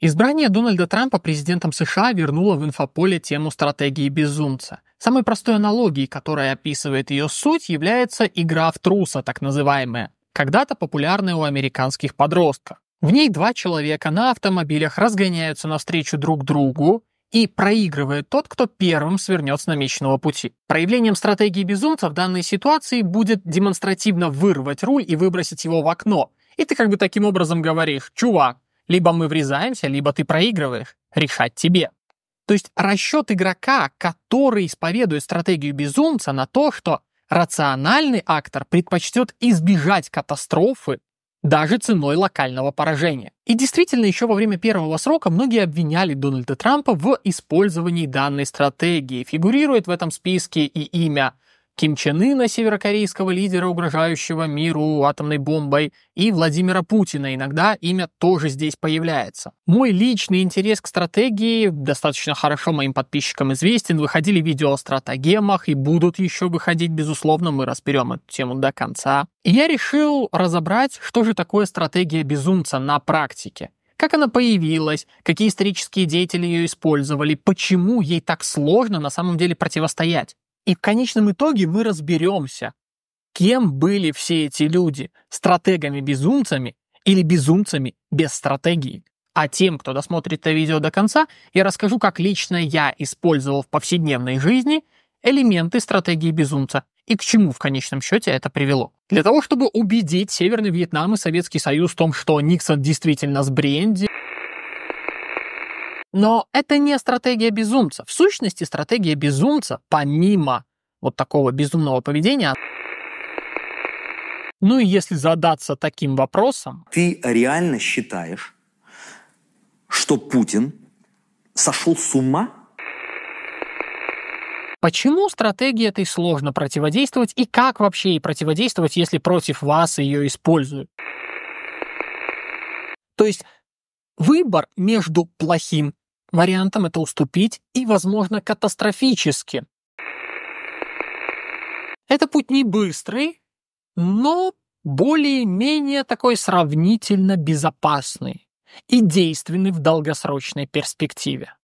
Избрание Дональда Трампа президентом США вернуло в инфополе тему стратегии безумца. Самой простой аналогией, которая описывает ее суть, является игра в труса, так называемая, когда-то популярная у американских подростков. В ней два человека на автомобилях разгоняются навстречу друг другу, и проигрывает тот, кто первым свернет с намеченного пути. Проявлением стратегии безумца в данной ситуации будет демонстративно вырвать руль и выбросить его в окно. И ты как бы таким образом говоришь, чувак, либо мы врезаемся, либо ты проигрываешь. Решать тебе. То есть расчет игрока, который исповедует стратегию безумца на то, что рациональный актор предпочтет избежать катастрофы даже ценой локального поражения. И действительно, еще во время первого срока многие обвиняли Дональда Трампа в использовании данной стратегии. Фигурирует в этом списке и имя Ким Чен Ына, северокорейского лидера, угрожающего миру атомной бомбой, и Владимира Путина. Иногда имя тоже здесь появляется. Мой личный интерес к стратегии достаточно хорошо моим подписчикам известен. Выходили видео о стратегемах и будут еще выходить, безусловно, мы разберем эту тему до конца. И я решил разобрать, что же такое стратегия безумца на практике как она появилась, какие исторические деятели ее использовали, почему ей так сложно на самом деле противостоять. И в конечном итоге мы разберемся, кем были все эти люди – стратегами-безумцами или безумцами без стратегии. А тем, кто досмотрит это видео до конца, я расскажу, как лично я использовал в повседневной жизни элементы стратегии безумца и к чему в конечном счете это привело. Для того, чтобы убедить Северный Вьетнам и Советский Союз в том, что Никсон действительно с Бренди но это не стратегия безумца. В сущности, стратегия безумца, помимо вот такого безумного поведения... Ну и если задаться таким вопросом... Ты реально считаешь, что Путин сошел с ума? Почему стратегии этой сложно противодействовать и как вообще ей противодействовать, если против вас ее используют? То есть выбор между плохим Вариантом это уступить и, возможно, катастрофически. Это путь не быстрый, но более-менее такой сравнительно безопасный и действенный в долгосрочной перспективе.